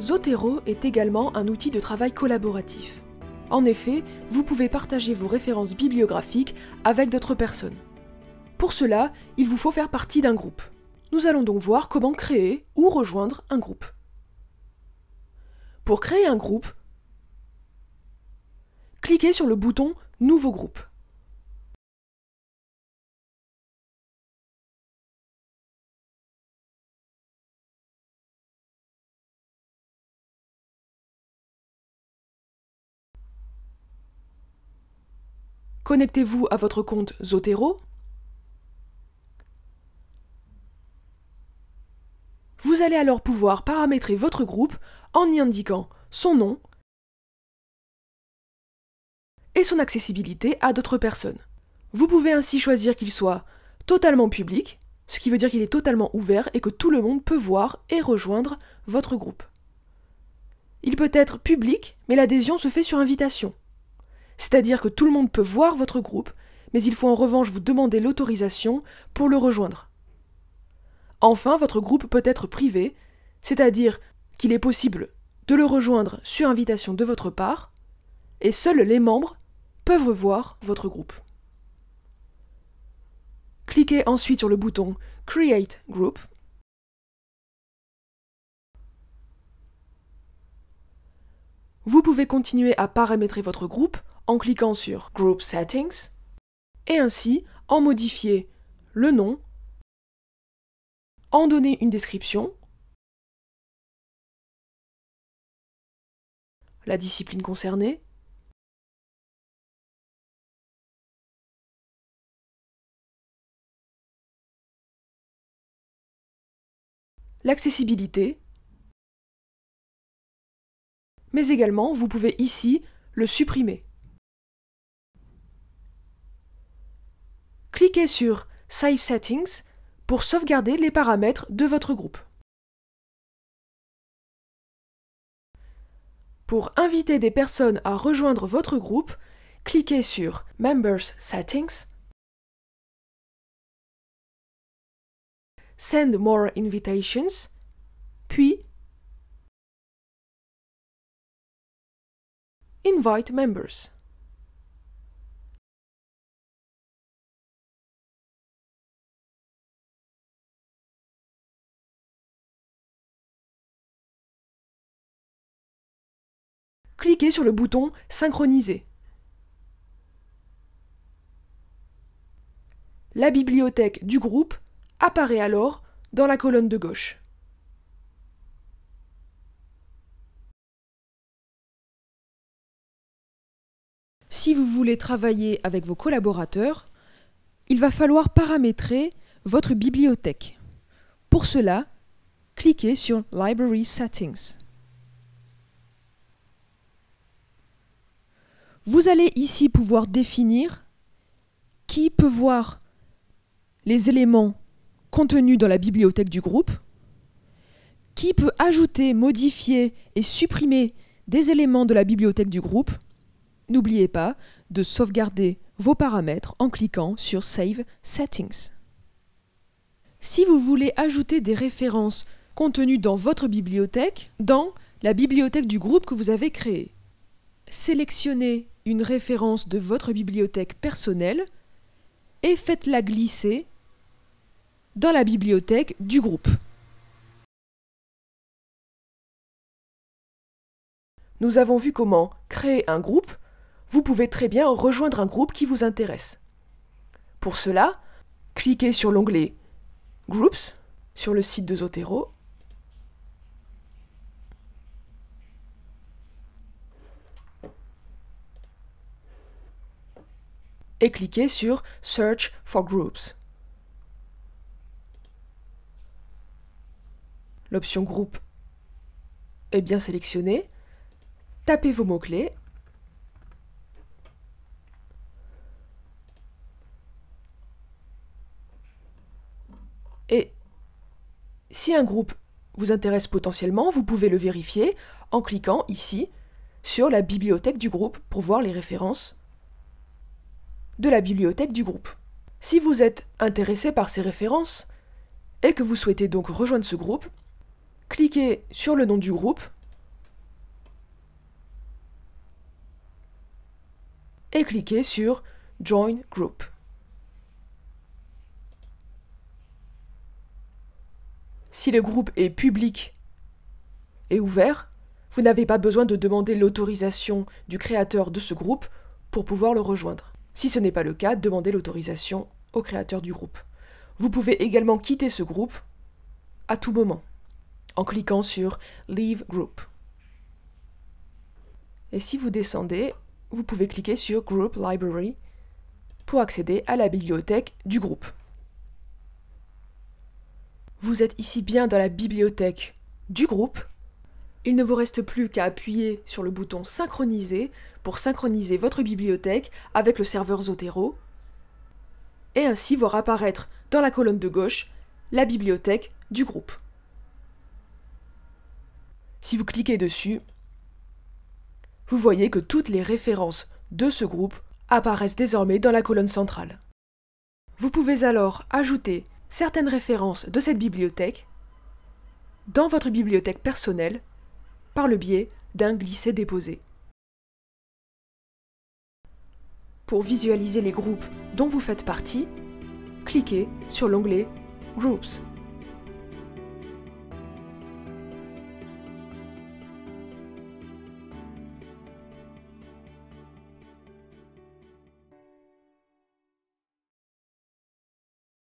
Zotero est également un outil de travail collaboratif. En effet, vous pouvez partager vos références bibliographiques avec d'autres personnes. Pour cela, il vous faut faire partie d'un groupe. Nous allons donc voir comment créer ou rejoindre un groupe. Pour créer un groupe, cliquez sur le bouton Nouveau groupe. Connectez-vous à votre compte Zotero. Vous allez alors pouvoir paramétrer votre groupe en y indiquant son nom et son accessibilité à d'autres personnes. Vous pouvez ainsi choisir qu'il soit totalement public, ce qui veut dire qu'il est totalement ouvert et que tout le monde peut voir et rejoindre votre groupe. Il peut être public, mais l'adhésion se fait sur invitation. C'est-à-dire que tout le monde peut voir votre groupe, mais il faut en revanche vous demander l'autorisation pour le rejoindre. Enfin, votre groupe peut être privé, c'est-à-dire qu'il est possible de le rejoindre sur invitation de votre part, et seuls les membres peuvent voir votre groupe. Cliquez ensuite sur le bouton Create Group. Vous pouvez continuer à paramétrer votre groupe en cliquant sur Group Settings et ainsi en modifier le nom, en donner une description, la discipline concernée, l'accessibilité, mais également vous pouvez ici le supprimer. cliquez sur Save Settings pour sauvegarder les paramètres de votre groupe. Pour inviter des personnes à rejoindre votre groupe, cliquez sur Members Settings, Send More Invitations, puis Invite Members. cliquez sur le bouton Synchroniser. La bibliothèque du groupe apparaît alors dans la colonne de gauche. Si vous voulez travailler avec vos collaborateurs, il va falloir paramétrer votre bibliothèque. Pour cela, cliquez sur Library Settings. Vous allez ici pouvoir définir qui peut voir les éléments contenus dans la bibliothèque du groupe, qui peut ajouter, modifier et supprimer des éléments de la bibliothèque du groupe. N'oubliez pas de sauvegarder vos paramètres en cliquant sur Save Settings. Si vous voulez ajouter des références contenues dans votre bibliothèque, dans la bibliothèque du groupe que vous avez créé, sélectionnez une référence de votre bibliothèque personnelle et faites-la glisser dans la bibliothèque du groupe. Nous avons vu comment créer un groupe. Vous pouvez très bien rejoindre un groupe qui vous intéresse. Pour cela, cliquez sur l'onglet Groups sur le site de Zotero et cliquez sur Search for Groups. L'option groupe est bien sélectionnée. Tapez vos mots-clés Et si un groupe vous intéresse potentiellement, vous pouvez le vérifier en cliquant ici sur la bibliothèque du groupe pour voir les références de la bibliothèque du groupe. Si vous êtes intéressé par ces références et que vous souhaitez donc rejoindre ce groupe, cliquez sur le nom du groupe et cliquez sur Join Group. Si le groupe est public et ouvert, vous n'avez pas besoin de demander l'autorisation du créateur de ce groupe pour pouvoir le rejoindre. Si ce n'est pas le cas, demandez l'autorisation au créateur du groupe. Vous pouvez également quitter ce groupe à tout moment en cliquant sur Leave Group. Et si vous descendez, vous pouvez cliquer sur Group Library pour accéder à la bibliothèque du groupe. Vous êtes ici bien dans la bibliothèque du groupe. Il ne vous reste plus qu'à appuyer sur le bouton Synchroniser pour synchroniser votre bibliothèque avec le serveur Zotero et ainsi voir apparaître dans la colonne de gauche la bibliothèque du groupe. Si vous cliquez dessus, vous voyez que toutes les références de ce groupe apparaissent désormais dans la colonne centrale. Vous pouvez alors ajouter certaines références de cette bibliothèque dans votre bibliothèque personnelle par le biais d'un glisser déposé. Pour visualiser les groupes dont vous faites partie, cliquez sur l'onglet Groups.